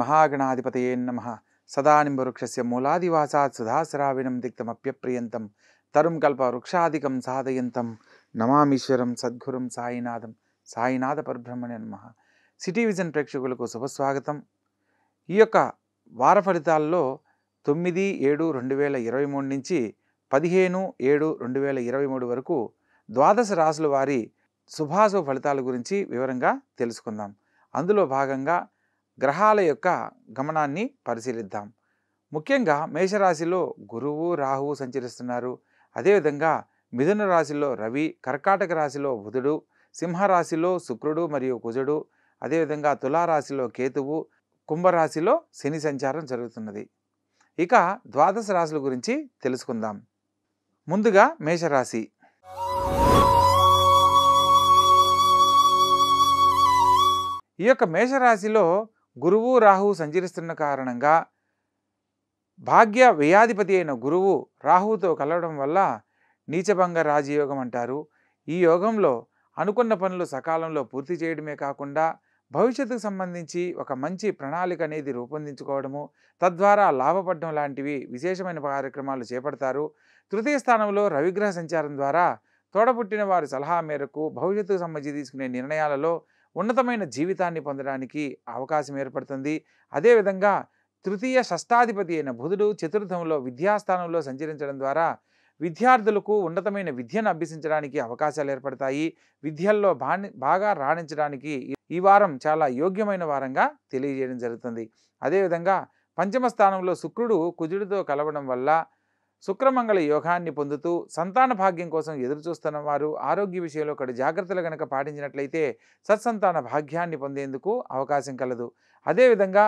మహాగణాధిపత నమ సదానింబవృక్షస్ మూలాదివాసాత్ సుధాసరావినం దిక్తమప్యప్రియంతం తరుం వృక్షాధికం సాధయంతం నమామీశ్వరం సద్గురం సాయినాథం సాయినాథ పరబ్రహ్మణ్య నమ city vision ప్రేక్షకులకు శుభస్వాగతం ఈ యొక్క వార ఫలితాల్లో తొమ్మిది ఏడు రెండు వేల ఇరవై మూడు నుంచి పదిహేను ఏడు రెండు వేల ఇరవై మూడు వరకు ద్వాదశ రాసుల వారి శుభాశుభ ఫలితాల గురించి వివరంగా తెలుసుకుందాం అందులో భాగంగా గ్రహాల యొక్క గమనాన్ని పరిశీలిద్దాం ముఖ్యంగా మేషరాశిలో గురువు రాహువు సంచరిస్తున్నారు అదేవిధంగా మిథున రాశిలో రవి కర్కాటక రాశిలో బుధుడు సింహరాశిలో శుక్రుడు మరియు కుజుడు అదేవిధంగా తులారాశిలో కేతువు కుంభరాశిలో శని సంచారం జరుగుతున్నది ఇక ద్వాదశ రాశుల గురించి తెలుసుకుందాం ముందుగా మేషరాశి ఈ యొక్క మేషరాశిలో గురువు రాహు సంచరిస్తున్న కారణంగా భాగ్య వ్యయాధిపతి అయిన గురువు రాహుతో కలవడం వల్ల నీచభంగ రాజయోగం అంటారు ఈ యోగంలో అనుకున్న పనులు సకాలంలో పూర్తి చేయడమే కాకుండా భవిష్యత్తుకు సంబంధించి ఒక మంచి ప్రణాళిక అనేది రూపొందించుకోవడము తద్వారా లాభపడడం లాంటివి విశేషమైన కార్యక్రమాలు చేపడతారు తృతీయ స్థానంలో రవిగ్రహ సంచారం ద్వారా తోడబుట్టిన వారి సలహా మేరకు భవిష్యత్తుకు సంబంధించి తీసుకునే నిర్ణయాలలో ఉన్నతమైన జీవితాన్ని పొందడానికి అవకాశం ఏర్పడుతుంది అదేవిధంగా తృతీయ షష్టాధిపతి అయిన బుధుడు చతుర్థంలో విద్యాస్థానంలో సంచరించడం ద్వారా విద్యార్థులకు ఉన్నతమైన విద్యను అభ్యసించడానికి అవకాశాలు ఏర్పడతాయి విద్యల్లో బాగా రాణించడానికి ఈ వారం చాలా యోగ్యమైన వారంగా తెలియజేయడం జరుగుతుంది అదేవిధంగా పంచమ స్థానంలో శుక్రుడు కుజుడితో కలవడం వల్ల శుక్రమంగళ యోగాన్ని పొందుతూ సంతాన భాగ్యం కోసం ఎదురుచూస్తున్న వారు ఆరోగ్య విషయంలో ఒకటి జాగ్రత్తలు గనక పాటించినట్లయితే సత్సంతాన భాగ్యాన్ని పొందేందుకు అవకాశం కలదు అదేవిధంగా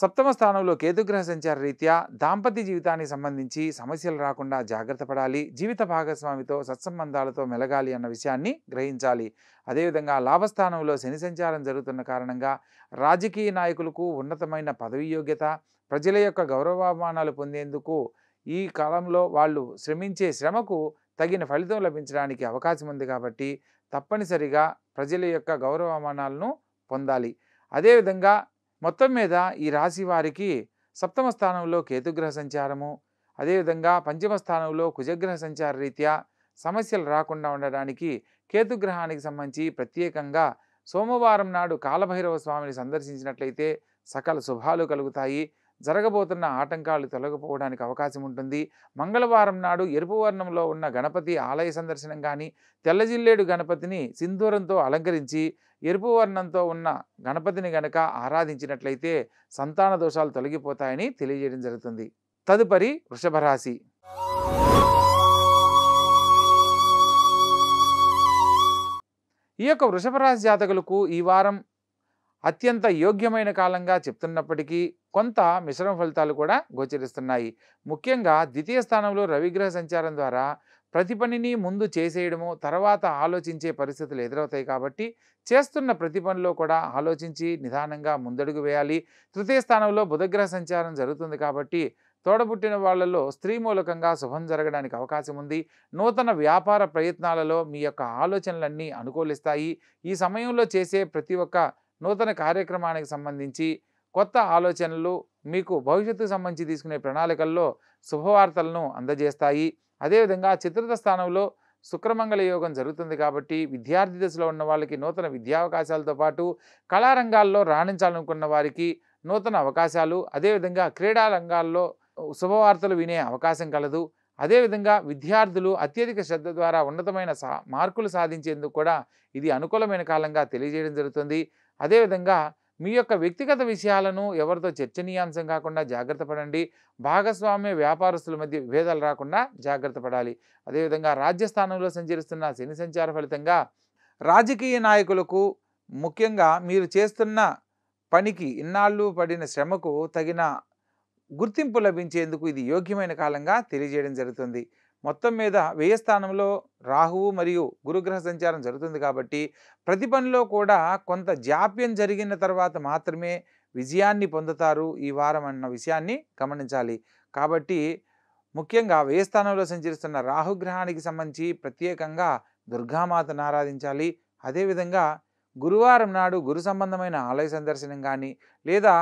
సప్తమ స్థానంలో కేతుగ్రహ సంచార రీత్యా దాంపత్య జీవితానికి సంబంధించి సమస్యలు రాకుండా జాగ్రత్త పడాలి జీవిత భాగస్వామితో సత్సంబంధాలతో మెలగాలి అన్న విషయాన్ని గ్రహించాలి అదేవిధంగా లాభస్థానంలో శని సంచారం జరుగుతున్న కారణంగా రాజకీయ నాయకులకు ఉన్నతమైన పదవి యోగ్యత ప్రజల యొక్క గౌరవాభిమానాలు పొందేందుకు ఈ కాలంలో వాళ్ళు శ్రమించే శ్రమకు తగిన ఫలితం లభించడానికి అవకాశం ఉంది కాబట్టి తప్పనిసరిగా ప్రజల యొక్క గౌరవమానాలను పొందాలి అదేవిధంగా మొత్తం మీద ఈ రాశి వారికి సప్తమ స్థానంలో కేతుగ్రహ సంచారము అదేవిధంగా పంచమ స్థానంలో కుజగ్రహ సంచార రీత్యా సమస్యలు రాకుండా ఉండడానికి కేతుగ్రహానికి సంబంధించి ప్రత్యేకంగా సోమవారం నాడు కాలభైరవ స్వామిని సందర్శించినట్లయితే సకల శుభాలు కలుగుతాయి జరగబోతున్న ఆటంకాలు తొలగిపోవడానికి అవకాశం ఉంటుంది మంగళవారం నాడు ఎరుపు వర్ణంలో ఉన్న గణపతి ఆలయ సందర్శనం కానీ తెల్లజిల్లేడు గణపతిని సింధూరంతో అలంకరించి ఎరుపు వర్ణంతో ఉన్న గణపతిని గనక ఆరాధించినట్లయితే సంతాన దోషాలు తొలగిపోతాయని తెలియజేయడం జరుగుతుంది తదుపరి వృషభ రాశి ఈ యొక్క వృషభరాశి జాతకులకు ఈ వారం అత్యంత యోగ్యమైన కాలంగా చెప్తున్నప్పటికీ కొంత మిశ్రమ ఫలితాలు కూడా గోచరిస్తున్నాయి ముఖ్యంగా ద్వితీయ స్థానంలో రవిగ్రహ సంచారం ద్వారా ప్రతి పనిని ముందు చేసేయడము తర్వాత ఆలోచించే పరిస్థితులు ఎదురవుతాయి కాబట్టి చేస్తున్న ప్రతి పనిలో కూడా ఆలోచించి నిదానంగా ముందడుగు వేయాలి తృతీయ స్థానంలో బుధగ్రహ సంచారం జరుగుతుంది కాబట్టి తోడబుట్టిన వాళ్లలో స్త్రీ మూలకంగా శుభం జరగడానికి అవకాశం ఉంది నూతన వ్యాపార ప్రయత్నాలలో మీ యొక్క ఆలోచనలన్నీ అనుకూలిస్తాయి ఈ సమయంలో చేసే ప్రతి ఒక్క నూతన కార్యక్రమానికి సంబంధించి కొత్త ఆలోచనలు మీకు భవిష్యత్తుకు సంబంధించి తీసుకునే ప్రణాళికల్లో శుభవార్తలను అందజేస్తాయి అదేవిధంగా చతుర్థ స్థానంలో శుక్రమంగళ యోగం జరుగుతుంది కాబట్టి విద్యార్థి దశలో ఉన్న వాళ్ళకి నూతన విద్యావకాశాలతో పాటు కళారంగాల్లో రాణించాలనుకున్న వారికి నూతన అవకాశాలు అదేవిధంగా క్రీడా రంగాల్లో శుభవార్తలు వినే అవకాశం కలదు అదేవిధంగా విద్యార్థులు అత్యధిక శ్రద్ధ ద్వారా ఉన్నతమైన సా మార్కులు సాధించేందుకు కూడా ఇది అనుకూలమైన కాలంగా తెలియజేయడం జరుగుతుంది అదేవిధంగా మీ యొక్క వ్యక్తిగత విషయాలను ఎవరితో చర్చనీయాంశం కాకుండా జాగ్రత్త పడండి భాగస్వామ్య వ్యాపారస్తుల మధ్య విభేదాలు రాకుండా జాగ్రత్త పడాలి అదేవిధంగా రాజ్యస్థానంలో సంచరిస్తున్న శని సంచార ఫలితంగా రాజకీయ నాయకులకు ముఖ్యంగా మీరు చేస్తున్న పనికి ఇన్నాళ్ళు పడిన శ్రమకు తగిన గుర్తింపు లభించేందుకు ఇది యోగ్యమైన కాలంగా తెలియజేయడం జరుగుతుంది మొత్తం మీద వ్యయ స్థానంలో రాహువు మరియు గురుగ్రహ సంచారం జరుగుతుంది కాబట్టి ప్రతి పనిలో కూడా కొంత జాప్యం జరిగిన తర్వాత మాత్రమే విజయాన్ని పొందుతారు ఈ వారం అన్న విషయాన్ని గమనించాలి కాబట్టి ముఖ్యంగా వ్యయస్థానంలో సంచరిస్తున్న రాహుగ్రహానికి సంబంధించి ప్రత్యేకంగా దుర్గామాతను ఆరాధించాలి అదేవిధంగా గురువారం నాడు గురు సంబంధమైన ఆలయ సందర్శనం కానీ లేదా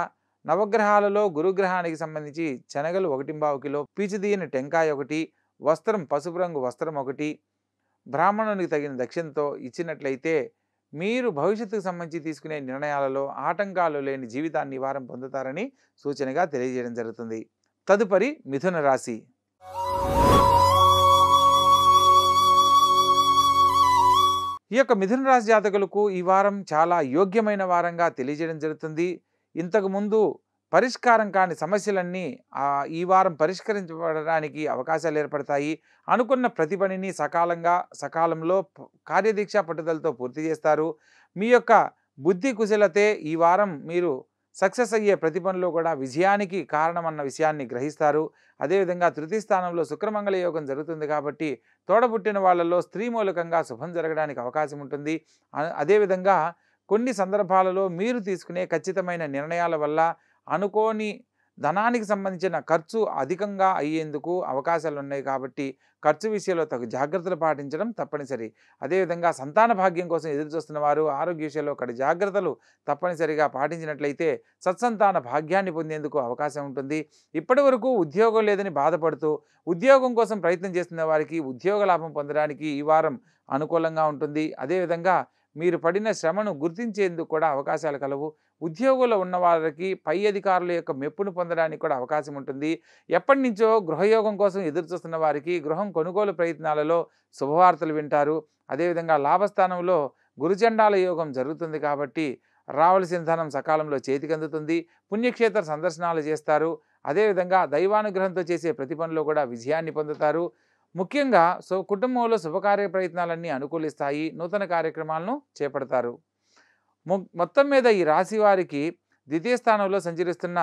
నవగ్రహాలలో గురుగ్రహానికి సంబంధించి శనగలు ఒకటింబావు కిలో పీచిదీయని టెంకాయ ఒకటి వస్త్రం పసుపు రంగు వస్త్రం ఒకటి బ్రాహ్మణునికి తగిన దక్షిణతో ఇచ్చినట్లయితే మీరు భవిష్యత్తుకు సంబంధించి తీసుకునే నిర్ణయాలలో ఆటంకాలు లేని జీవితాన్ని వారం పొందుతారని సూచనగా తెలియజేయడం జరుగుతుంది తదుపరి మిథున రాశి ఈ యొక్క మిథున రాశి జాతకులకు ఈ వారం చాలా యోగ్యమైన వారంగా తెలియజేయడం జరుగుతుంది ఇంతకుముందు పరిష్కారం కాని సమస్యలన్నీ ఈ వారం పరిష్కరించబడడానికి అవకాశాలు ఏర్పడతాయి అనుకున్న ప్రతి పనిని సకాలంగా సకాలంలో కార్యదీక్ష పట్టుదలతో పూర్తి చేస్తారు మీ యొక్క బుద్ధి కుశలతే ఈ వారం మీరు సక్సెస్ అయ్యే ప్రతి పనిలో కూడా విజయానికి కారణమన్న విషయాన్ని గ్రహిస్తారు అదేవిధంగా తృతీయ స్థానంలో శుక్రమంగళ యోగం జరుగుతుంది కాబట్టి తోడబుట్టిన వాళ్ళలో స్త్రీ మూలకంగా శుభం జరగడానికి అవకాశం ఉంటుంది అదేవిధంగా కొన్ని సందర్భాలలో మీరు తీసుకునే ఖచ్చితమైన నిర్ణయాల వల్ల అనుకోని ధనానికి సంబంధించిన ఖర్చు అధికంగా అయ్యేందుకు అవకాశాలు ఉన్నాయి కాబట్టి ఖర్చు విషయంలో తగు జాగ్రత్తలు పాటించడం తప్పనిసరి అదేవిధంగా సంతాన భాగ్యం కోసం చూస్తున్న వారు ఆరోగ్య విషయంలో ఒకటి జాగ్రత్తలు తప్పనిసరిగా పాటించినట్లయితే సత్సంతాన భాగ్యాన్ని పొందేందుకు అవకాశం ఉంటుంది ఇప్పటి ఉద్యోగం లేదని బాధపడుతూ ఉద్యోగం కోసం ప్రయత్నం చేస్తున్న వారికి ఉద్యోగ లాభం పొందడానికి ఈ వారం అనుకూలంగా ఉంటుంది అదేవిధంగా మీరు పడిన శ్రమను గుర్తించేందుకు కూడా అవకాశాలు కలవు ఉద్యోగంలో ఉన్న వారికి పై అధికారుల యొక్క మెప్పును పొందడానికి కూడా అవకాశం ఉంటుంది ఎప్పటి నుంచో గృహయోగం కోసం ఎదురుచూస్తున్న వారికి గృహం కొనుగోలు ప్రయత్నాలలో శుభవార్తలు వింటారు అదేవిధంగా లాభస్థానంలో గురుజెండాల యోగం జరుగుతుంది కాబట్టి రావలసిన ధనం సకాలంలో చేతికి అందుతుంది పుణ్యక్షేత్ర సందర్శనాలు చేస్తారు అదేవిధంగా దైవానుగ్రహంతో చేసే ప్రతి పనిలో కూడా విజయాన్ని పొందుతారు ముఖ్యంగా సో కుటుంబంలో శుభకార్య ప్రయత్నాలన్నీ అనుకూలిస్తాయి నూతన కార్యక్రమాలను చేపడతారు మొత్తం మీద ఈ రాశి వారికి ద్వితీయ స్థానంలో సంచరిస్తున్న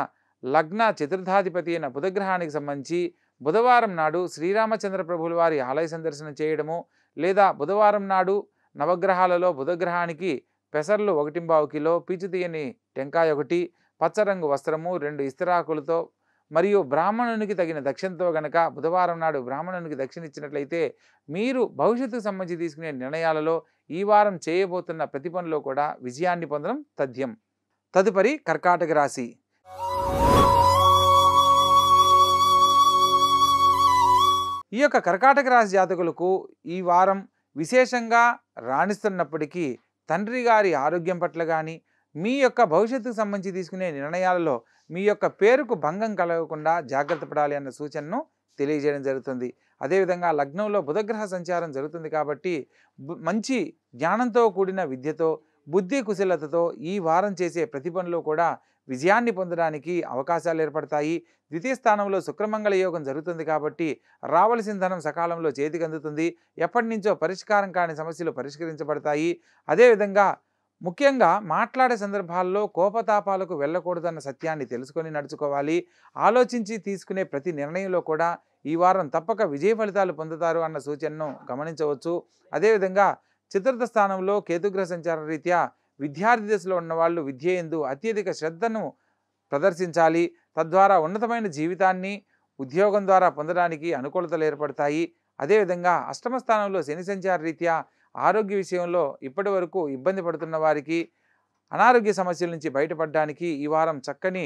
లగ్న చతుర్థాధిపతి అయిన బుధగ్రహానికి సంబంధించి బుధవారం నాడు శ్రీరామచంద్ర ప్రభుల వారి ఆలయ సందర్శన చేయడము లేదా బుధవారం నాడు నవగ్రహాలలో బుధగ్రహానికి పెసర్లు ఒకటింబావు కిలో పీచు తీయని టెంకాయ ఒకటి పచ్చరంగు వస్త్రము రెండు ఇస్తరాకులతో మరియు బ్రాహ్మణునికి తగిన దక్షిణతో గనక బుధవారం నాడు బ్రాహ్మణునికి దక్షిణ ఇచ్చినట్లయితే మీరు భవిష్యత్తుకు సంబంధించి తీసుకునే నిర్ణయాలలో ఈ వారం చేయబోతున్న ప్రతి పనిలో కూడా విజయాన్ని పొందడం తథ్యం తదుపరి కర్కాటక రాశి ఈ యొక్క కర్కాటక రాశి జాతకులకు ఈ వారం విశేషంగా రాణిస్తున్నప్పటికీ తండ్రి గారి ఆరోగ్యం పట్ల కానీ మీ యొక్క భవిష్యత్తుకు సంబంధించి తీసుకునే నిర్ణయాలలో మీ యొక్క పేరుకు భంగం కలగకుండా జాగ్రత్త పడాలి అన్న సూచనను తెలియజేయడం జరుగుతుంది అదేవిధంగా లగ్నంలో బుధగ్రహ సంచారం జరుగుతుంది కాబట్టి మంచి జ్ఞానంతో కూడిన విద్యతో బుద్ధి కుశలతతో ఈ వారం చేసే ప్రతి పనిలో కూడా విజయాన్ని పొందడానికి అవకాశాలు ఏర్పడతాయి ద్వితీయ స్థానంలో శుక్రమంగళ యోగం జరుగుతుంది కాబట్టి రావలసిన ధనం సకాలంలో చేతికి అందుతుంది ఎప్పటి నుంచో పరిష్కారం కాని సమస్యలు పరిష్కరించబడతాయి అదేవిధంగా ముఖ్యంగా మాట్లాడే సందర్భాల్లో కోపతాపాలకు వెళ్ళకూడదన్న సత్యాన్ని తెలుసుకొని నడుచుకోవాలి ఆలోచించి తీసుకునే ప్రతి నిర్ణయంలో కూడా ఈ వారం తప్పక విజయ ఫలితాలు పొందుతారు అన్న సూచనను గమనించవచ్చు అదేవిధంగా చతుర్థ స్థానంలో కేతుగ్రహ సంచార రీత్యా విద్యార్థి దశలో ఉన్నవాళ్ళు విద్య ఎందు అత్యధిక శ్రద్ధను ప్రదర్శించాలి తద్వారా ఉన్నతమైన జీవితాన్ని ఉద్యోగం ద్వారా పొందడానికి అనుకూలతలు ఏర్పడతాయి అదేవిధంగా అష్టమ స్థానంలో శని సంచార రీత్యా ఆరోగ్య విషయంలో ఇప్పటి వరకు ఇబ్బంది పడుతున్న వారికి అనారోగ్య సమస్యల నుంచి బయటపడడానికి ఈ వారం చక్కని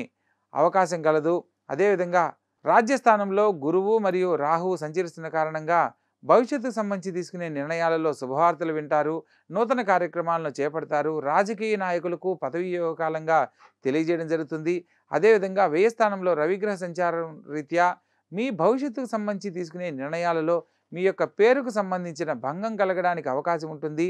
అవకాశం కలదు అదేవిధంగా రాజ్యస్థానంలో గురువు మరియు రాహువు సంచరిస్తున్న కారణంగా భవిష్యత్తుకు సంబంధించి తీసుకునే నిర్ణయాలలో శుభవార్తలు వింటారు నూతన కార్యక్రమాలను చేపడతారు రాజకీయ నాయకులకు పదవి కాలంగా తెలియజేయడం జరుగుతుంది అదేవిధంగా వ్యయస్థానంలో రవిగ్రహ సంచారం రీత్యా మీ భవిష్యత్తుకు సంబంధించి తీసుకునే నిర్ణయాలలో మీ యొక్క పేరుకు సంబంధించిన భంగం కలగడానికి అవకాశం ఉంటుంది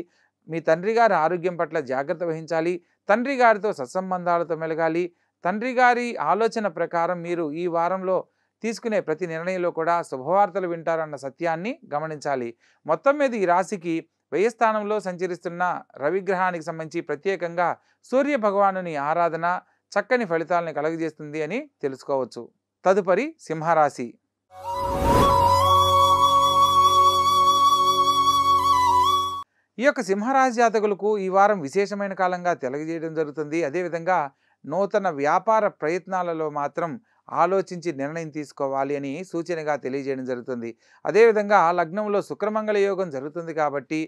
మీ తండ్రి గారి ఆరోగ్యం పట్ల జాగ్రత్త వహించాలి తండ్రి గారితో సత్సంబంధాలతో మెలగాలి తండ్రి గారి ఆలోచన ప్రకారం మీరు ఈ వారంలో తీసుకునే ప్రతి నిర్ణయంలో కూడా శుభవార్తలు వింటారన్న సత్యాన్ని గమనించాలి మొత్తం మీద ఈ రాశికి వ్యయ స్థానంలో సంచరిస్తున్న రవిగ్రహానికి సంబంధించి ప్రత్యేకంగా సూర్య భగవానుని ఆరాధన చక్కని ఫలితాలను కలుగజేస్తుంది అని తెలుసుకోవచ్చు తదుపరి సింహరాశి ఈ యొక్క సింహరాశి జాతకులకు ఈ వారం విశేషమైన కాలంగా తెలియజేయడం జరుగుతుంది అదేవిధంగా నూతన వ్యాపార ప్రయత్నాలలో మాత్రం ఆలోచించి నిర్ణయం తీసుకోవాలి అని సూచనగా తెలియజేయడం జరుగుతుంది అదేవిధంగా లగ్నంలో శుక్రమంగళ యోగం జరుగుతుంది కాబట్టి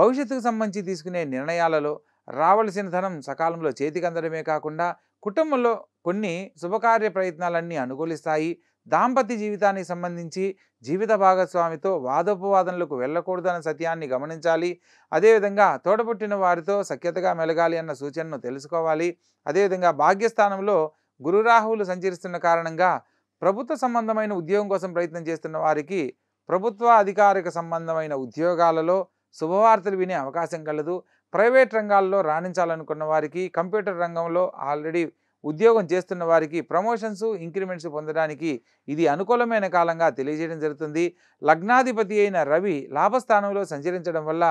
భవిష్యత్తుకు సంబంధించి తీసుకునే నిర్ణయాలలో రావలసిన ధనం సకాలంలో చేతికి అందడమే కాకుండా కుటుంబంలో కొన్ని శుభకార్య ప్రయత్నాలన్నీ అనుకూలిస్తాయి దాంపత్య జీవితానికి సంబంధించి జీవిత భాగస్వామితో వాదోపవాదనలకు వెళ్ళకూడదన్న సత్యాన్ని గమనించాలి అదేవిధంగా తోడబుట్టిన వారితో సఖ్యతగా మెలగాలి అన్న సూచనను తెలుసుకోవాలి అదేవిధంగా భాగ్యస్థానంలో గురురాహువులు సంచరిస్తున్న కారణంగా ప్రభుత్వ సంబంధమైన ఉద్యోగం కోసం ప్రయత్నం చేస్తున్న వారికి ప్రభుత్వ అధికారిక సంబంధమైన ఉద్యోగాలలో శుభవార్తలు వినే అవకాశం కలదు ప్రైవేట్ రంగాల్లో రాణించాలనుకున్న వారికి కంప్యూటర్ రంగంలో ఆల్రెడీ ఉద్యోగం చేస్తున్న వారికి ప్రమోషన్స్ ఇంక్రిమెంట్స్ పొందడానికి ఇది అనుకూలమైన కాలంగా తెలియజేయడం జరుగుతుంది లగ్నాధిపతి అయిన రవి లాభస్థానంలో సంచరించడం వల్ల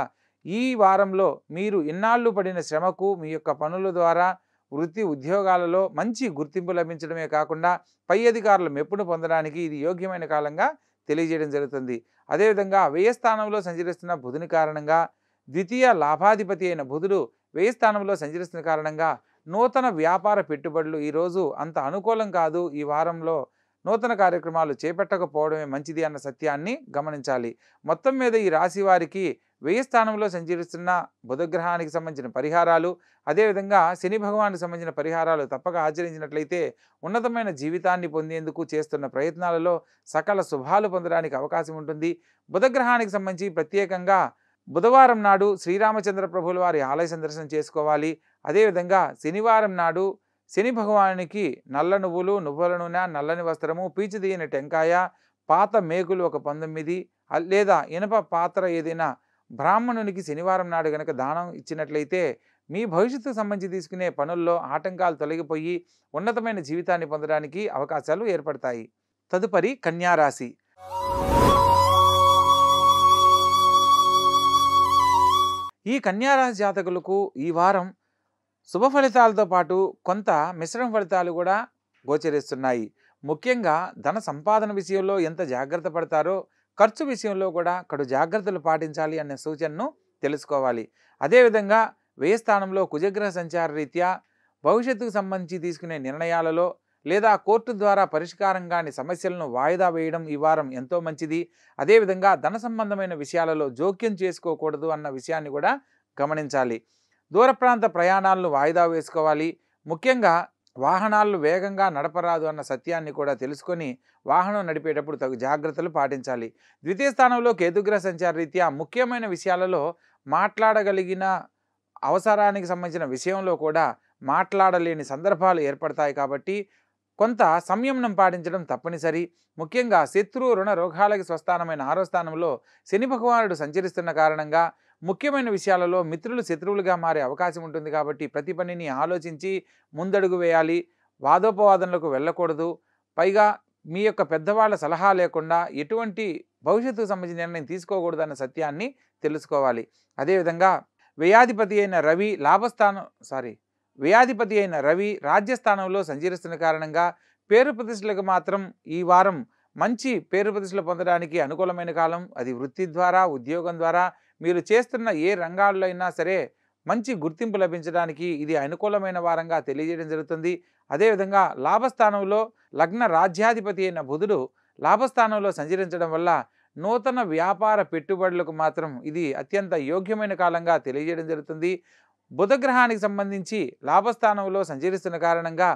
ఈ వారంలో మీరు ఇన్నాళ్ళు పడిన శ్రమకు మీ యొక్క పనుల ద్వారా వృత్తి ఉద్యోగాలలో మంచి గుర్తింపు లభించడమే కాకుండా పై అధికారుల మెప్పును పొందడానికి ఇది యోగ్యమైన కాలంగా తెలియజేయడం జరుగుతుంది అదేవిధంగా వ్యయస్థానంలో సంచరిస్తున్న బుధుని కారణంగా ద్వితీయ లాభాధిపతి అయిన బుధుడు వ్యయస్థానంలో సంచరిస్తున్న కారణంగా నూతన వ్యాపార పెట్టుబడులు ఈరోజు అంత అనుకూలం కాదు ఈ వారంలో నూతన కార్యక్రమాలు చేపట్టకపోవడమే మంచిది అన్న సత్యాన్ని గమనించాలి మొత్తం మీద ఈ రాశి వారికి వెయ్యి స్థానంలో సంచరిస్తున్న బుధగ్రహానికి సంబంధించిన పరిహారాలు అదేవిధంగా శని భగవానికి సంబంధించిన పరిహారాలు తప్పక ఆచరించినట్లయితే ఉన్నతమైన జీవితాన్ని పొందేందుకు చేస్తున్న ప్రయత్నాలలో సకల శుభాలు పొందడానికి అవకాశం ఉంటుంది బుధగ్రహానికి సంబంధించి ప్రత్యేకంగా బుధవారం నాడు శ్రీరామచంద్ర ప్రభుల వారి ఆలయ సందర్శనం చేసుకోవాలి అదేవిధంగా శనివారం నాడు శని భగవానికి నల్ల నువ్వులు నువ్వుల నూనె నల్లని వస్త్రము పీచిదీయని టెంకాయ పాత మేకులు ఒక పంతొమ్మిది లేదా ఇనప పాత్ర ఏదైనా బ్రాహ్మణునికి శనివారం నాడు గనక దానం ఇచ్చినట్లయితే మీ భవిష్యత్తుకు సంబంధించి తీసుకునే పనుల్లో ఆటంకాలు తొలగిపోయి ఉన్నతమైన జీవితాన్ని పొందడానికి అవకాశాలు ఏర్పడతాయి తదుపరి కన్యారాశి ఈ కన్యారాశి జాతకులకు ఈ వారం శుభ ఫలితాలతో పాటు కొంత మిశ్రమ ఫలితాలు కూడా గోచరిస్తున్నాయి ముఖ్యంగా ధన సంపాదన విషయంలో ఎంత జాగ్రత్త పడతారో ఖర్చు విషయంలో కూడా కడు జాగ్రత్తలు పాటించాలి అనే సూచనను తెలుసుకోవాలి అదేవిధంగా వ్యయస్థానంలో స్థానంలో కుజగ్రహ సంచార రీత్యా భవిష్యత్తుకు సంబంధించి తీసుకునే నిర్ణయాలలో లేదా కోర్టు ద్వారా పరిష్కారం కాని సమస్యలను వాయిదా వేయడం ఈ వారం ఎంతో మంచిది అదేవిధంగా ధన సంబంధమైన విషయాలలో జోక్యం చేసుకోకూడదు అన్న విషయాన్ని కూడా గమనించాలి దూర ప్రాంత ప్రయాణాలను వాయిదా వేసుకోవాలి ముఖ్యంగా వాహనాలను వేగంగా నడపరాదు అన్న సత్యాన్ని కూడా తెలుసుకొని వాహనం నడిపేటప్పుడు తగు జాగ్రత్తలు పాటించాలి ద్వితీయ స్థానంలో కేతుగ్రహ సంచార రీత్యా ముఖ్యమైన విషయాలలో మాట్లాడగలిగిన అవసరానికి సంబంధించిన విషయంలో కూడా మాట్లాడలేని సందర్భాలు ఏర్పడతాయి కాబట్టి కొంత సంయమనం పాటించడం తప్పనిసరి ముఖ్యంగా శత్రు రుణ రోగాలకి స్వస్థానమైన ఆరో స్థానంలో శని భగవానుడు సంచరిస్తున్న కారణంగా ముఖ్యమైన విషయాలలో మిత్రులు శత్రువులుగా మారే అవకాశం ఉంటుంది కాబట్టి ప్రతి పనిని ఆలోచించి ముందడుగు వేయాలి వాదోపవాదనలకు వెళ్ళకూడదు పైగా మీ యొక్క పెద్దవాళ్ళ సలహా లేకుండా ఎటువంటి భవిష్యత్తుకు సంబంధించిన నిర్ణయం తీసుకోకూడదు అన్న సత్యాన్ని తెలుసుకోవాలి అదేవిధంగా వ్యయాధిపతి అయిన రవి లాభస్థానం సారీ వ్యయాధిపతి అయిన రవి రాజ్యస్థానంలో సంచరిస్తున్న కారణంగా పేరు ప్రతిష్టలకు మాత్రం ఈ వారం మంచి పేరు ప్రతిష్టలు పొందడానికి అనుకూలమైన కాలం అది వృత్తి ద్వారా ఉద్యోగం ద్వారా మీరు చేస్తున్న ఏ రంగాల్లో అయినా సరే మంచి గుర్తింపు లభించడానికి ఇది అనుకూలమైన వారంగా తెలియజేయడం జరుగుతుంది అదేవిధంగా లాభస్థానంలో లగ్న రాజ్యాధిపతి అయిన బుధుడు లాభస్థానంలో సంచరించడం వల్ల నూతన వ్యాపార పెట్టుబడులకు మాత్రం ఇది అత్యంత యోగ్యమైన కాలంగా తెలియజేయడం జరుగుతుంది బుధగ్రహానికి సంబంధించి లాభస్థానంలో సంచరిస్తున్న కారణంగా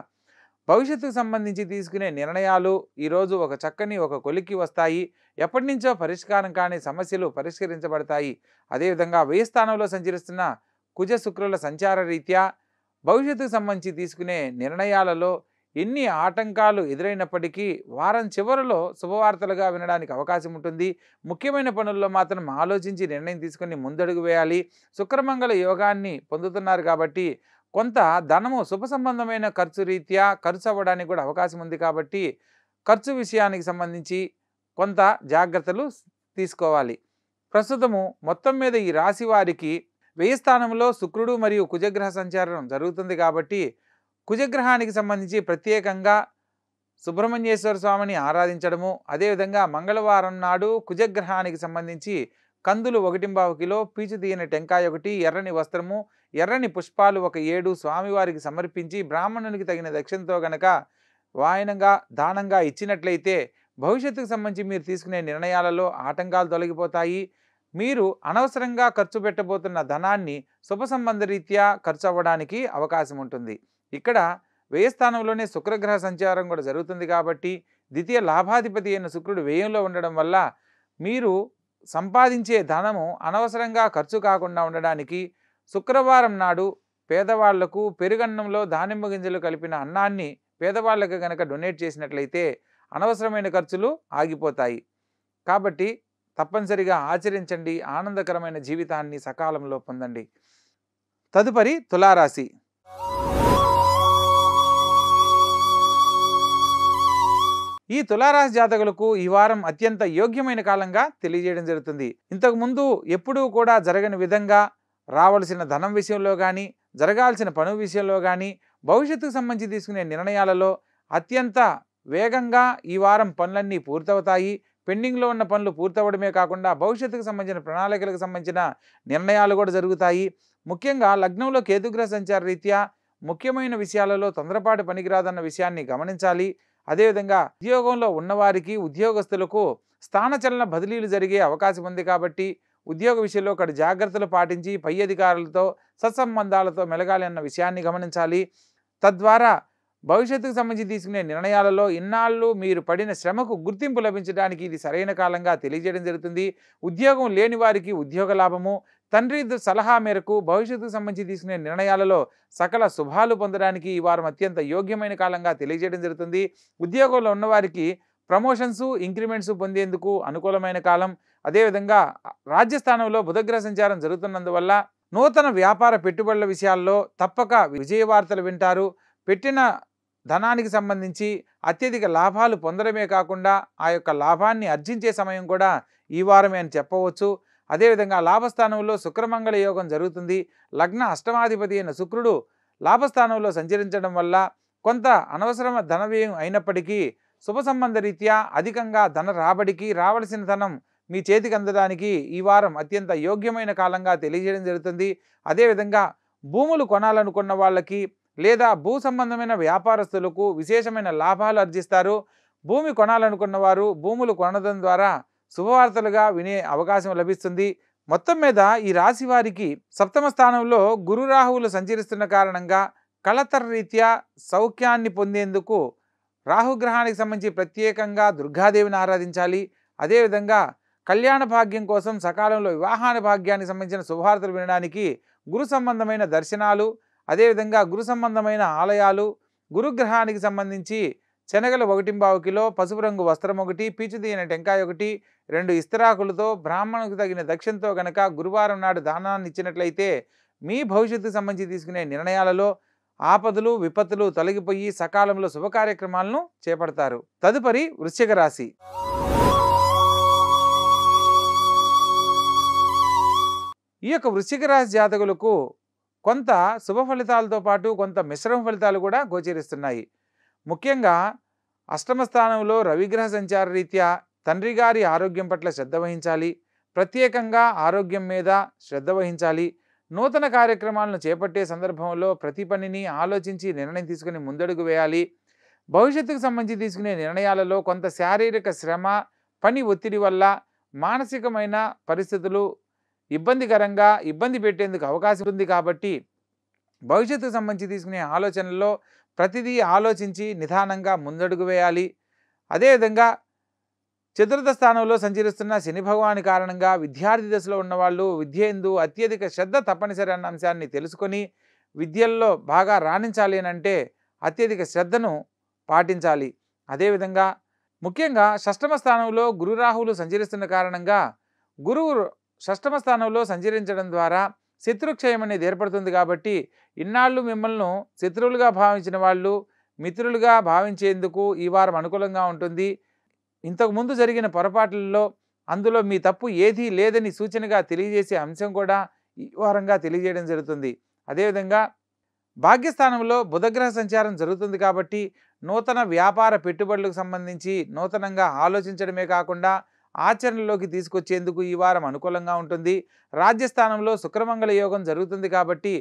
భవిష్యత్తుకు సంబంధించి తీసుకునే నిర్ణయాలు ఈరోజు ఒక చక్కని ఒక కొలికి వస్తాయి ఎప్పటి నుంచో పరిష్కారం కాని సమస్యలు పరిష్కరించబడతాయి అదేవిధంగా వ్యయ స్థానంలో సంచరిస్తున్న కుజ శుక్రుల సంచార రీత్యా భవిష్యత్తుకు సంబంధించి తీసుకునే నిర్ణయాలలో ఎన్ని ఆటంకాలు ఎదురైనప్పటికీ వారం చివరిలో శుభవార్తలుగా వినడానికి అవకాశం ఉంటుంది ముఖ్యమైన పనుల్లో మాత్రం ఆలోచించి నిర్ణయం తీసుకుని ముందడుగు వేయాలి శుక్రమంగళ యోగాన్ని పొందుతున్నారు కాబట్టి కొంత ధనము శుభ సంబంధమైన ఖర్చు రీత్యా ఖర్చు అవ్వడానికి కూడా అవకాశం ఉంది కాబట్టి ఖర్చు విషయానికి సంబంధించి కొంత జాగ్రత్తలు తీసుకోవాలి ప్రస్తుతము మొత్తం మీద ఈ రాశి వారికి వ్యయ స్థానంలో శుక్రుడు మరియు కుజగ్రహ సంచారం జరుగుతుంది కాబట్టి కుజగ్రహానికి సంబంధించి ప్రత్యేకంగా సుబ్రహ్మణ్యేశ్వర స్వామిని ఆరాధించడము అదేవిధంగా మంగళవారం నాడు కుజగ్రహానికి సంబంధించి కందులు ఒకటింబావు కిలో పీచు తీయని టెంకాయ ఒకటి ఎర్రని వస్త్రము ఎర్రని పుష్పాలు ఒక ఏడు స్వామివారికి సమర్పించి బ్రాహ్మణునికి తగిన దక్షిణతో గనక వాయనంగా దానంగా ఇచ్చినట్లయితే భవిష్యత్తుకు సంబంధించి మీరు తీసుకునే నిర్ణయాలలో ఆటంకాలు తొలగిపోతాయి మీరు అనవసరంగా ఖర్చు పెట్టబోతున్న ధనాన్ని శుభ సంబంధరీత్యా ఖర్చు అవ్వడానికి అవకాశం ఉంటుంది ఇక్కడ వ్యయస్థానంలోనే శుక్రగ్రహ సంచారం కూడా జరుగుతుంది కాబట్టి ద్వితీయ లాభాధిపతి అయిన శుక్రుడు వ్యయంలో ఉండడం వల్ల మీరు సంపాదించే ధనము అనవసరంగా ఖర్చు కాకుండా ఉండడానికి శుక్రవారం నాడు పేదవాళ్లకు పెరుగన్నంలో దానిమ్మ గింజలు కలిపిన అన్నాన్ని పేదవాళ్లకు గనక డొనేట్ చేసినట్లయితే అనవసరమైన ఖర్చులు ఆగిపోతాయి కాబట్టి తప్పనిసరిగా ఆచరించండి ఆనందకరమైన జీవితాన్ని సకాలంలో పొందండి తదుపరి తులారాశి ఈ తులారాశి జాతకులకు ఈ వారం అత్యంత యోగ్యమైన కాలంగా తెలియజేయడం జరుగుతుంది ఇంతకుముందు ఎప్పుడూ కూడా జరగని విధంగా రావలసిన ధనం విషయంలో కానీ జరగాల్సిన పను విషయంలో కానీ భవిష్యత్తుకు సంబంధించి తీసుకునే నిర్ణయాలలో అత్యంత వేగంగా ఈ వారం పనులన్నీ పూర్తవుతాయి పెండింగ్లో ఉన్న పనులు పూర్తవడమే కాకుండా భవిష్యత్తుకు సంబంధించిన ప్రణాళికలకు సంబంధించిన నిర్ణయాలు కూడా జరుగుతాయి ముఖ్యంగా లగ్నంలో కేతుగ్రహ సంచార రీత్యా ముఖ్యమైన విషయాలలో తొందరపాటు పనికిరాదన్న విషయాన్ని గమనించాలి అదేవిధంగా ఉద్యోగంలో ఉన్నవారికి ఉద్యోగస్తులకు స్థానచలన బదిలీలు జరిగే అవకాశం ఉంది కాబట్టి ఉద్యోగ విషయంలో ఒకటి జాగ్రత్తలు పాటించి పై అధికారులతో సత్సంబంధాలతో మెలగాలి అన్న విషయాన్ని గమనించాలి తద్వారా భవిష్యత్తుకు సంబంధించి తీసుకునే నిర్ణయాలలో ఇన్నాళ్ళు మీరు పడిన శ్రమకు గుర్తింపు లభించడానికి ఇది సరైన కాలంగా తెలియజేయడం జరుగుతుంది ఉద్యోగం లేని వారికి ఉద్యోగ లాభము తండ్రి సలహా మేరకు భవిష్యత్తుకు సంబంధించి తీసుకునే నిర్ణయాలలో సకల శుభాలు పొందడానికి ఈ వారం అత్యంత యోగ్యమైన కాలంగా తెలియజేయడం జరుగుతుంది ఉద్యోగంలో ఉన్నవారికి ప్రమోషన్స్ ఇంక్రిమెంట్స్ పొందేందుకు అనుకూలమైన కాలం అదేవిధంగా రాజ్యస్థానంలో బుధగ్రహ సంచారం జరుగుతున్నందువల్ల నూతన వ్యాపార పెట్టుబడుల విషయాల్లో తప్పక విజయ వార్తలు వింటారు పెట్టిన ధనానికి సంబంధించి అత్యధిక లాభాలు పొందడమే కాకుండా ఆ యొక్క లాభాన్ని అర్జించే సమయం కూడా ఈ వారమే అని చెప్పవచ్చు అదేవిధంగా లాభస్థానంలో శుక్రమంగళ యోగం జరుగుతుంది లగ్న అష్టమాధిపతి అయిన శుక్రుడు లాభస్థానంలో సంచరించడం వల్ల కొంత అనవసరమ ధన వ్యయం అయినప్పటికీ శుభ సంబంధ రీత్యా అధికంగా ధన రాబడికి రావలసిన ధనం మీ చేతికి అందడానికి ఈ వారం అత్యంత యోగ్యమైన కాలంగా తెలియజేయడం జరుగుతుంది అదేవిధంగా భూములు కొనాలనుకున్న వాళ్ళకి లేదా భూ సంబంధమైన వ్యాపారస్తులకు విశేషమైన లాభాలు అర్జిస్తారు భూమి కొనాలనుకున్న వారు భూములు కొనడం ద్వారా శుభవార్తలుగా వినే అవకాశం లభిస్తుంది మొత్తం మీద ఈ రాశి వారికి సప్తమ స్థానంలో గురురాహువులు సంచరిస్తున్న కారణంగా కళతర రీత్యా సౌఖ్యాన్ని పొందేందుకు రాహుగ్రహానికి సంబంధించి ప్రత్యేకంగా దుర్గాదేవిని ఆరాధించాలి అదేవిధంగా కళ్యాణ భాగ్యం కోసం సకాలంలో వివాహాన భాగ్యానికి సంబంధించిన శుభార్తలు వినడానికి గురు సంబంధమైన దర్శనాలు అదేవిధంగా గురు సంబంధమైన ఆలయాలు గురుగ్రహానికి సంబంధించి శనగలు ఒకటింబావు కిలో పసుపు రంగు వస్త్రం ఒకటి పీచు టెంకాయ ఒకటి రెండు ఇస్తరాకులతో బ్రాహ్మణుకు తగిన దక్షిణతో గనక గురువారం నాడు దానాన్ని ఇచ్చినట్లయితే మీ భవిష్యత్తుకు సంబంధించి తీసుకునే నిర్ణయాలలో ఆపదలు విపత్తులు తొలగిపోయి సకాలంలో శుభకార్యక్రమాలను చేపడతారు తదుపరి వృశ్చిక రాశి ఈ యొక్క వృశ్చిక రాశి జాతకులకు కొంత శుభ ఫలితాలతో పాటు కొంత మిశ్రమ ఫలితాలు కూడా గోచరిస్తున్నాయి ముఖ్యంగా అష్టమ స్థానంలో రవిగ్రహ సంచార రీత్యా తండ్రి గారి ఆరోగ్యం పట్ల శ్రద్ధ వహించాలి ప్రత్యేకంగా ఆరోగ్యం మీద శ్రద్ధ వహించాలి నూతన కార్యక్రమాలను చేపట్టే సందర్భంలో ప్రతి పనిని ఆలోచించి నిర్ణయం తీసుకుని ముందడుగు వేయాలి భవిష్యత్తుకు సంబంధించి తీసుకునే నిర్ణయాలలో కొంత శారీరక శ్రమ పని ఒత్తిడి వల్ల మానసికమైన పరిస్థితులు ఇబ్బందికరంగా ఇబ్బంది పెట్టేందుకు అవకాశం ఉంది కాబట్టి భవిష్యత్తుకు సంబంధించి తీసుకునే ఆలోచనలో ప్రతిదీ ఆలోచించి నిదానంగా ముందడుగు వేయాలి అదేవిధంగా చతుర్థ స్థానంలో సంచరిస్తున్న శని భగవాని కారణంగా విద్యార్థి దశలో ఉన్నవాళ్ళు విద్య ఎందు అత్యధిక శ్రద్ధ తప్పనిసరి అన్న అంశాన్ని తెలుసుకొని విద్యల్లో బాగా రాణించాలి అంటే అత్యధిక శ్రద్ధను పాటించాలి అదేవిధంగా ముఖ్యంగా షష్టమ స్థానంలో గురురాహువులు సంచరిస్తున్న కారణంగా గురువు షష్టమ స్థానంలో సంచరించడం ద్వారా శత్రుక్షయం అనేది ఏర్పడుతుంది కాబట్టి ఇన్నాళ్ళు మిమ్మల్ని శత్రువులుగా భావించిన వాళ్ళు మిత్రులుగా భావించేందుకు ఈ వారం అనుకూలంగా ఉంటుంది ఇంతకుముందు జరిగిన పొరపాట్లలో అందులో మీ తప్పు ఏదీ లేదని సూచనగా తెలియజేసే అంశం కూడా ఈ వారంగా తెలియజేయడం జరుగుతుంది అదేవిధంగా భాగ్యస్థానంలో బుధగ్రహ సంచారం జరుగుతుంది కాబట్టి నూతన వ్యాపార పెట్టుబడులకు సంబంధించి నూతనంగా ఆలోచించడమే కాకుండా ఆచరణలోకి తీసుకొచ్చేందుకు ఈ వారం అనుకూలంగా ఉంటుంది రాజ్యస్థానంలో శుక్రమంగళ యోగం జరుగుతుంది కాబట్టి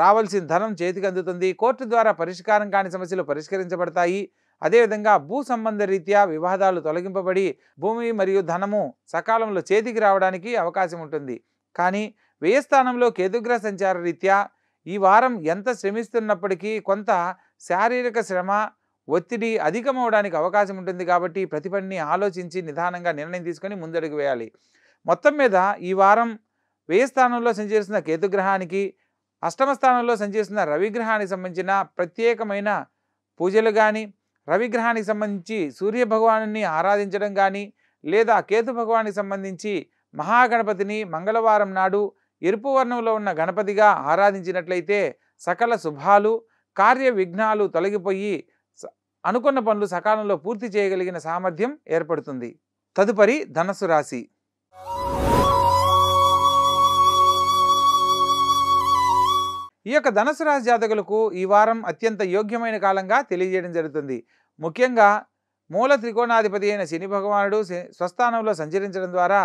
రావాల్సిన ధనం చేతికి అందుతుంది కోర్టు ద్వారా పరిష్కారం కాని సమస్యలు పరిష్కరించబడతాయి అదేవిధంగా భూ సంబంధ రీత్యా వివాదాలు తొలగింపబడి భూమి మరియు ధనము సకాలంలో చేతికి రావడానికి అవకాశం ఉంటుంది కానీ వ్యయస్థానంలో కేతుగ్రహ సంచార రీత్యా ఈ వారం ఎంత శ్రమిస్తున్నప్పటికీ కొంత శారీరక శ్రమ ఒత్తిడి అధికమవడానికి అవకాశం ఉంటుంది కాబట్టి ప్రతి పనిని ఆలోచించి నిదానంగా నిర్ణయం తీసుకొని ముందడుగు వేయాలి మొత్తం మీద ఈ వారం వ్యయస్థానంలో సంచరిస్తున్న కేతుగ్రహానికి అష్టమ స్థానంలో సంచరిస్తున్న రవిగ్రహానికి సంబంధించిన ప్రత్యేకమైన పూజలు కానీ రవిగ్రహానికి సంబంధించి సూర్య ఆరాధించడం కానీ లేదా కేతు భగవానికి సంబంధించి మహాగణపతిని మంగళవారం నాడు ఎరుపు వర్ణంలో ఉన్న గణపతిగా ఆరాధించినట్లయితే సకల శుభాలు కార్య విఘ్నాలు తొలగిపోయి అనుకున్న పనులు సకాలంలో పూర్తి చేయగలిగిన సామర్థ్యం ఏర్పడుతుంది తదుపరి ధనస్సు రాశి ఈ యొక్క ధనుసు రాశి జాతకులకు ఈ వారం అత్యంత యోగ్యమైన కాలంగా తెలియజేయడం జరుగుతుంది ముఖ్యంగా మూల త్రికోణాధిపతి అయిన శని భగవానుడు స్వస్థానంలో సంచరించడం ద్వారా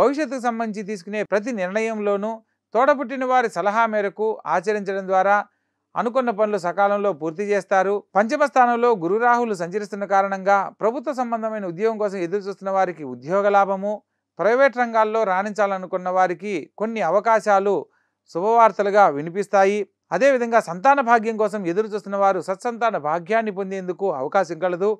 భవిష్యత్తుకు సంబంధించి తీసుకునే ప్రతి నిర్ణయంలోనూ తోడపుట్టిన వారి సలహా మేరకు ఆచరించడం ద్వారా అనుకున్న పనులు సకాలంలో పూర్తి చేస్తారు పంచమ స్థానంలో గురురాహులు సంచరిస్తున్న కారణంగా ప్రభుత్వ సంబంధమైన ఉద్యోగం కోసం ఎదురు చూస్తున్న వారికి ఉద్యోగ లాభము ప్రైవేట్ రంగాల్లో రాణించాలనుకున్న వారికి కొన్ని అవకాశాలు శుభవార్తలుగా వినిపిస్తాయి అదేవిధంగా సంతాన భాగ్యం కోసం ఎదురు చూస్తున్న వారు సత్సంతాన భాగ్యాన్ని పొందేందుకు అవకాశం కలదు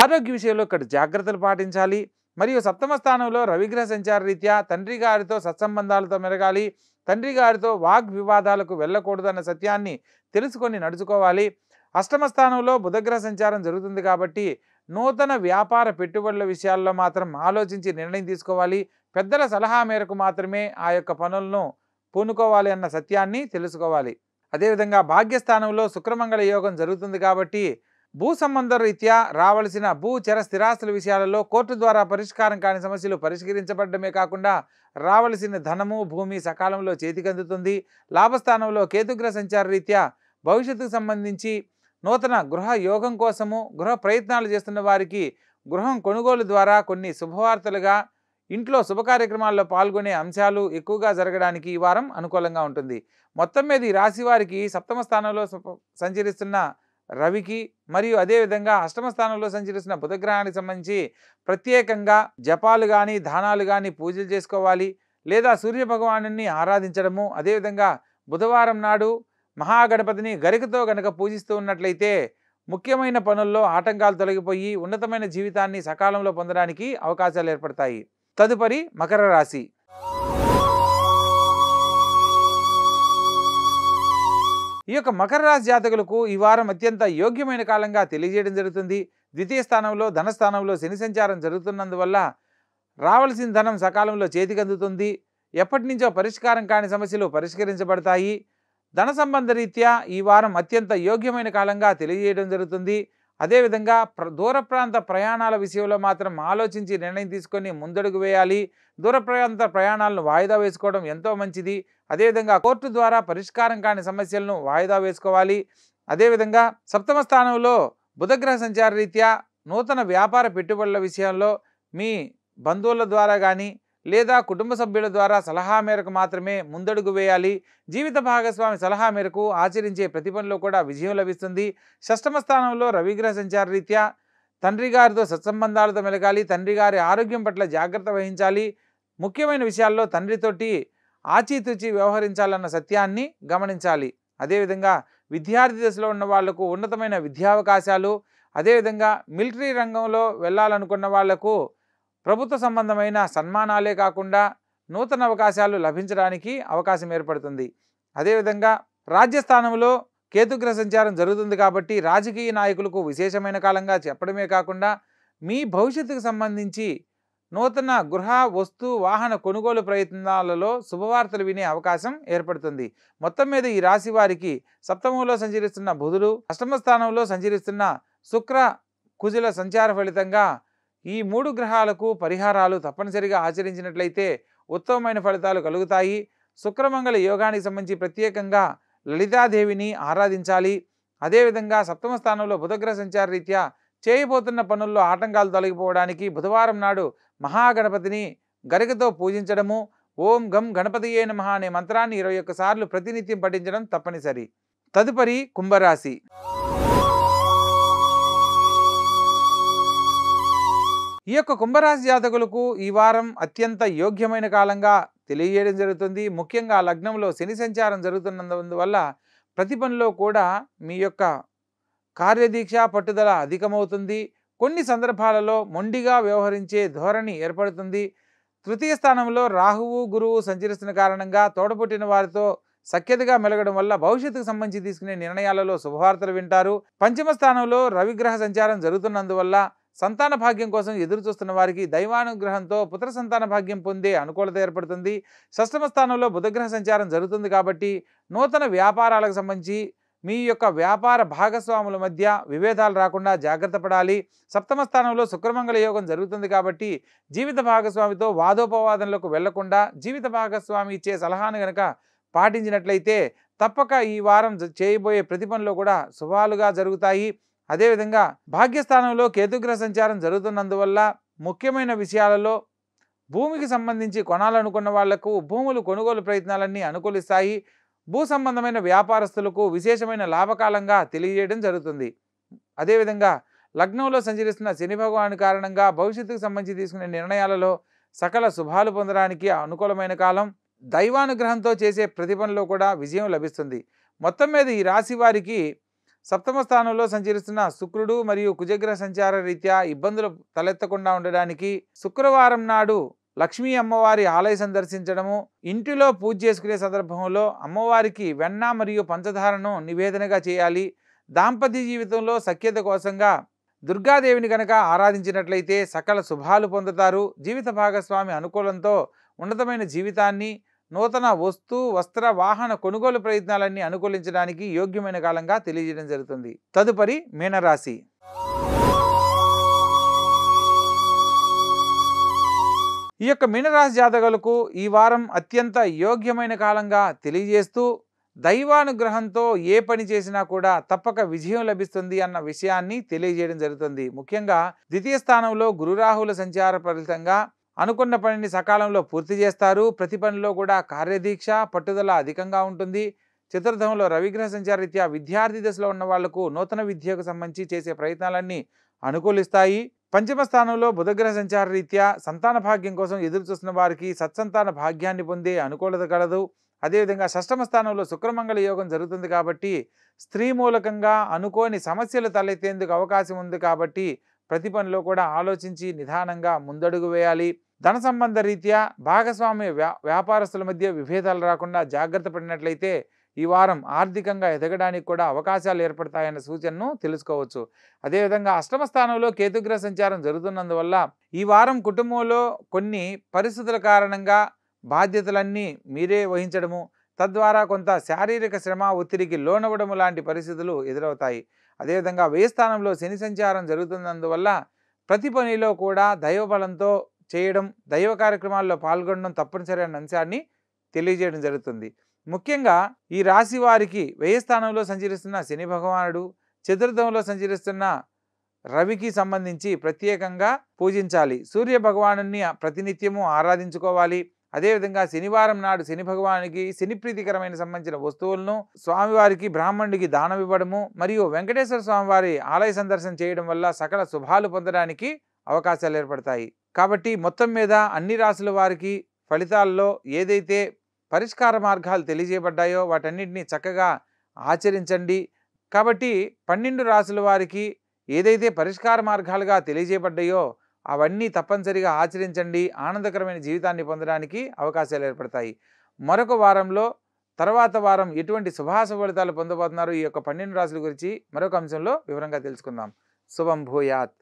ఆరోగ్య విషయంలో ఇక్కడ జాగ్రత్తలు పాటించాలి మరియు సప్తమ స్థానంలో రవిగ్రహ సంచార రీత్యా తండ్రి గారితో సత్సంబంధాలతో మెరగాలి తండ్రి గారితో వాగ్ వివాదాలకు వెళ్ళకూడదన్న సత్యాన్ని తెలుసుకొని నడుచుకోవాలి అష్టమ స్థానంలో బుధగ్రహ సంచారం జరుగుతుంది కాబట్టి నూతన వ్యాపార పెట్టుబడుల విషయాల్లో మాత్రం ఆలోచించి నిర్ణయం తీసుకోవాలి పెద్దల సలహా మేరకు మాత్రమే ఆ యొక్క పనులను పూనుకోవాలి అన్న సత్యాన్ని తెలుసుకోవాలి అదేవిధంగా భాగ్యస్థానంలో శుక్రమంగళ యోగం జరుగుతుంది కాబట్టి భూ సంబంధ రీత్యా రావలసిన భూ చర స్థిరాస్తుల విషయాలలో కోర్టు ద్వారా పరిష్కారం కాని సమస్యలు పరిష్కరించబడమే కాకుండా రావలసిన ధనము భూమి సకాలంలో చేతికందుతుంది లాభస్థానంలో కేతుగ్ర సంచార రీత్యా భవిష్యత్తుకు సంబంధించి నూతన గృహ యోగం కోసము గృహ ప్రయత్నాలు చేస్తున్న వారికి గృహం కొనుగోలు ద్వారా కొన్ని శుభవార్తలుగా ఇంట్లో శుభకార్యక్రమాల్లో పాల్గొనే అంశాలు ఎక్కువగా జరగడానికి ఈ వారం అనుకూలంగా ఉంటుంది మొత్తం మీద ఈ రాశి వారికి సప్తమ స్థానంలో సంచరిస్తున్న రవికి మరియు అదేవిధంగా అష్టమ స్థానంలో సంచరిస్తున్న బుధగ్రహానికి సంబంధించి ప్రత్యేకంగా జపాలు కానీ దానాలు కానీ పూజలు చేసుకోవాలి లేదా సూర్య ఆరాధించడము అదేవిధంగా బుధవారం నాడు మహాగణపతిని గరికతో గనక పూజిస్తూ ఉన్నట్లయితే ముఖ్యమైన పనుల్లో ఆటంకాలు తొలగిపోయి ఉన్నతమైన జీవితాన్ని సకాలంలో పొందడానికి అవకాశాలు ఏర్పడతాయి తదుపరి మకర రాశి ఈ యొక్క మకర రాశి జాతకులకు ఈ వారం అత్యంత యోగ్యమైన కాలంగా తెలియజేయడం జరుగుతుంది ద్వితీయ స్థానంలో ధనస్థానంలో శని సంచారం జరుగుతున్నందువల్ల రావలసిన ధనం సకాలంలో చేతికి అందుతుంది ఎప్పటి నుంచో పరిష్కారం కాని సమస్యలు పరిష్కరించబడతాయి ధన సంబంధ రీత్యా ఈ వారం అత్యంత యోగ్యమైన కాలంగా తెలియజేయడం జరుగుతుంది అదేవిధంగా ప్ర దూర ప్రాంత ప్రయాణాల విషయంలో మాత్రం ఆలోచించి నిర్ణయం తీసుకొని ముందడుగు వేయాలి దూర ప్రాంత ప్రయాణాలను వాయిదా వేసుకోవడం ఎంతో మంచిది అదేవిధంగా కోర్టు ద్వారా పరిష్కారం కాని సమస్యలను వాయిదా వేసుకోవాలి అదేవిధంగా సప్తమ స్థానంలో బుధగ్రహ సంచార రీత్యా నూతన వ్యాపార పెట్టుబడుల విషయంలో మీ బంధువుల ద్వారా కానీ లేదా కుటుంబ సభ్యుల ద్వారా సలహా మేరకు మాత్రమే ముందడుగు వేయాలి జీవిత భాగస్వామి సలహా మేరకు ఆచరించే ప్రతి పనిలో కూడా విజయం లభిస్తుంది షష్టమ స్థానంలో రవిగ్రహ సంచార రీత్యా తండ్రి గారితో సత్సంబంధాలతో మెలగాలి తండ్రి గారి ఆరోగ్యం పట్ల జాగ్రత్త వహించాలి ముఖ్యమైన విషయాల్లో తండ్రితోటి ఆచితూచి వ్యవహరించాలన్న సత్యాన్ని గమనించాలి అదేవిధంగా విద్యార్థి దశలో ఉన్న వాళ్లకు ఉన్నతమైన విద్యావకాశాలు అదేవిధంగా మిలిటరీ రంగంలో వెళ్ళాలనుకున్న వాళ్లకు ప్రభుత్వ సంబంధమైన సన్మానాలే కాకుండా నూతన అవకాశాలు లభించడానికి అవకాశం ఏర్పడుతుంది అదేవిధంగా రాజ్యస్థానంలో కేతుగ్ర సంచారం జరుగుతుంది కాబట్టి రాజకీయ నాయకులకు విశేషమైన కాలంగా చెప్పడమే కాకుండా మీ భవిష్యత్తుకు సంబంధించి నూతన గృహ వస్తు వాహన కొనుగోలు ప్రయత్నాలలో శుభవార్తలు వినే అవకాశం ఏర్పడుతుంది మొత్తం మీద ఈ రాశి వారికి సప్తమంలో సంచరిస్తున్న బుధుడు అష్టమ స్థానంలో సంచరిస్తున్న శుక్ర కుజుల సంచార ఫలితంగా ఈ మూడు గ్రహాలకు పరిహారాలు తప్పనిసరిగా ఆచరించినట్లయితే ఉత్తమమైన ఫలితాలు కలుగుతాయి శుక్రమంగళ యోగానికి సంబంధించి ప్రత్యేకంగా లలితాదేవిని ఆరాధించాలి అదేవిధంగా సప్తమ స్థానంలో బుధగ్రహ సంచార రీత్యా చేయబోతున్న పనుల్లో ఆటంకాలు తొలగిపోవడానికి బుధవారం నాడు మహాగణపతిని గరికతో పూజించడము ఓం గం ఏ నమ అనే మంత్రాన్ని ఇరవై ఒక్కసార్లు ప్రతినిత్యం పఠించడం తప్పనిసరి తదుపరి కుంభరాశి ఈ యొక్క కుంభరాశి జాతకులకు ఈ వారం అత్యంత యోగ్యమైన కాలంగా తెలియజేయడం జరుగుతుంది ముఖ్యంగా లగ్నంలో శని సంచారం జరుగుతున్నందువల్ల ప్రతి పనిలో కూడా మీ యొక్క కార్యదీక్ష పట్టుదల అధికమవుతుంది కొన్ని సందర్భాలలో మొండిగా వ్యవహరించే ధోరణి ఏర్పడుతుంది తృతీయ స్థానంలో రాహువు గురువు సంచరిస్తున్న కారణంగా తోడపుట్టిన వారితో సఖ్యతగా మెలగడం వల్ల భవిష్యత్తుకు సంబంధించి తీసుకునే నిర్ణయాలలో శుభవార్తలు వింటారు పంచమ స్థానంలో రవిగ్రహ సంచారం జరుగుతున్నందువల్ల సంతాన భాగ్యం కోసం ఎదురు చూస్తున్న వారికి దైవానుగ్రహంతో పుత్ర సంతాన భాగ్యం పొందే అనుకూలత ఏర్పడుతుంది షష్టమ స్థానంలో బుధగ్రహ సంచారం జరుగుతుంది కాబట్టి నూతన వ్యాపారాలకు సంబంధించి మీ యొక్క వ్యాపార భాగస్వాముల మధ్య విభేదాలు రాకుండా జాగ్రత్త పడాలి సప్తమ స్థానంలో శుక్రమంగళ యోగం జరుగుతుంది కాబట్టి జీవిత భాగస్వామితో వాదోపవాదంలోకి వెళ్లకుండా జీవిత భాగస్వామి ఇచ్చే సలహాను గనక పాటించినట్లయితే తప్పక ఈ వారం చేయబోయే ప్రతి కూడా శుభాలుగా జరుగుతాయి అదేవిధంగా భాగ్యస్థానంలో కేతుగ్రహ సంచారం జరుగుతున్నందువల్ల ముఖ్యమైన విషయాలలో భూమికి సంబంధించి కొనాలనుకున్న వాళ్లకు భూములు కొనుగోలు ప్రయత్నాలన్నీ అనుకూలిస్తాయి భూ సంబంధమైన వ్యాపారస్తులకు విశేషమైన లాభకాలంగా తెలియజేయడం జరుగుతుంది అదేవిధంగా లగ్నంలో సంచరిస్తున్న శని భగవాను కారణంగా భవిష్యత్తుకు సంబంధించి తీసుకునే నిర్ణయాలలో సకల శుభాలు పొందడానికి అనుకూలమైన కాలం దైవానుగ్రహంతో చేసే ప్రతి కూడా విజయం లభిస్తుంది మొత్తం మీద ఈ రాశి వారికి సప్తమ స్థానంలో సంచరిస్తున్న శుక్రుడు మరియు కుజగ్రహ సంచార రీత్యా ఇబ్బందులు తలెత్తకుండా ఉండడానికి శుక్రవారం నాడు లక్ష్మీ అమ్మవారి ఆలయ సందర్శించడము ఇంటిలో పూజ చేసుకునే సందర్భంలో అమ్మవారికి వెన్న మరియు పంచదారను నివేదనగా చేయాలి దాంపత్య జీవితంలో సఖ్యత కోసంగా దుర్గాదేవిని గనక ఆరాధించినట్లయితే సకల శుభాలు పొందుతారు జీవిత భాగస్వామి అనుకూలంతో ఉన్నతమైన జీవితాన్ని నూతన వస్తు వస్త్ర వాహన కొనుగోలు ప్రయత్నాలన్నీ అనుకూలించడానికి యోగ్యమైన కాలంగా తెలియజేయడం జరుగుతుంది తదుపరి మీనరాశి ఈ యొక్క మీనరాశి జాతకులకు ఈ వారం అత్యంత యోగ్యమైన కాలంగా తెలియజేస్తూ దైవానుగ్రహంతో ఏ పని చేసినా కూడా తప్పక విజయం లభిస్తుంది అన్న విషయాన్ని తెలియజేయడం జరుగుతుంది ముఖ్యంగా ద్వితీయ స్థానంలో గురురాహుల సంచార ఫలితంగా అనుకున్న పనిని సకాలంలో పూర్తి చేస్తారు ప్రతి పనిలో కూడా కార్యదీక్ష పట్టుదల అధికంగా ఉంటుంది చతుర్థంలో రవిగ్రహ సంచారీత్యా విద్యార్థి దశలో ఉన్న వాళ్లకు నూతన విద్యకు సంబంధించి చేసే ప్రయత్నాలన్నీ అనుకూలిస్తాయి పంచమ స్థానంలో బుధగ్రహ సంచార రీత్యా సంతాన భాగ్యం కోసం ఎదురు చూస్తున్న వారికి సత్సంతాన భాగ్యాన్ని పొందే అనుకూలత కలదు అదేవిధంగా షష్టమ స్థానంలో శుక్రమంగళ యోగం జరుగుతుంది కాబట్టి స్త్రీ మూలకంగా అనుకోని సమస్యలు తలెత్తేందుకు అవకాశం ఉంది కాబట్టి ప్రతి పనిలో కూడా ఆలోచించి నిదానంగా ముందడుగు వేయాలి ధన సంబంధ రీత్యా భాగస్వామ్య వ్యాపారస్తుల మధ్య విభేదాలు రాకుండా జాగ్రత్త పడినట్లయితే ఈ వారం ఆర్థికంగా ఎదగడానికి కూడా అవకాశాలు ఏర్పడతాయన్న సూచనను తెలుసుకోవచ్చు అదేవిధంగా అష్టమ స్థానంలో కేతుగ్రహ సంచారం జరుగుతున్నందువల్ల ఈ వారం కుటుంబంలో కొన్ని పరిస్థితుల కారణంగా బాధ్యతలన్నీ మీరే వహించడము తద్వారా కొంత శారీరక శ్రమ ఒత్తిడికి లోనవ్వడము లాంటి పరిస్థితులు ఎదురవుతాయి అదేవిధంగా వ్యయస్థానంలో స్థానంలో శని సంచారం జరుగుతున్నందువల్ల ప్రతి పనిలో కూడా దైవబలంతో చేయడం దైవ కార్యక్రమాల్లో పాల్గొనడం తప్పనిసరి అనే అంశాన్ని తెలియజేయడం జరుగుతుంది ముఖ్యంగా ఈ రాశి వారికి వ్యయస్థానంలో సంచరిస్తున్న శని భగవానుడు చతుర్థంలో సంచరిస్తున్న రవికి సంబంధించి ప్రత్యేకంగా పూజించాలి సూర్య భగవాను ప్రతినిత్యము ఆరాధించుకోవాలి అదేవిధంగా శనివారం నాడు శని భగవానికి శని ప్రీతికరమైన సంబంధించిన వస్తువులను స్వామివారికి బ్రాహ్మణుడికి దానం ఇవ్వడము మరియు వెంకటేశ్వర స్వామివారి ఆలయ సందర్శన చేయడం వల్ల సకల శుభాలు పొందడానికి అవకాశాలు ఏర్పడతాయి కాబట్టి మొత్తం మీద అన్ని రాసుల వారికి ఫలితాల్లో ఏదైతే పరిష్కార మార్గాలు తెలియజేయబడ్డాయో వాటన్నిటిని చక్కగా ఆచరించండి కాబట్టి పన్నెండు రాసుల వారికి ఏదైతే పరిష్కార మార్గాలుగా తెలియజేయబడ్డాయో అవన్నీ తప్పనిసరిగా ఆచరించండి ఆనందకరమైన జీవితాన్ని పొందడానికి అవకాశాలు ఏర్పడతాయి మరొక వారంలో తర్వాత వారం ఎటువంటి శుభాశ ఫలితాలు పొందబోతున్నారు ఈ యొక్క పన్నెండు రాశుల గురించి మరొక అంశంలో వివరంగా తెలుసుకుందాం శుభం భూయాత్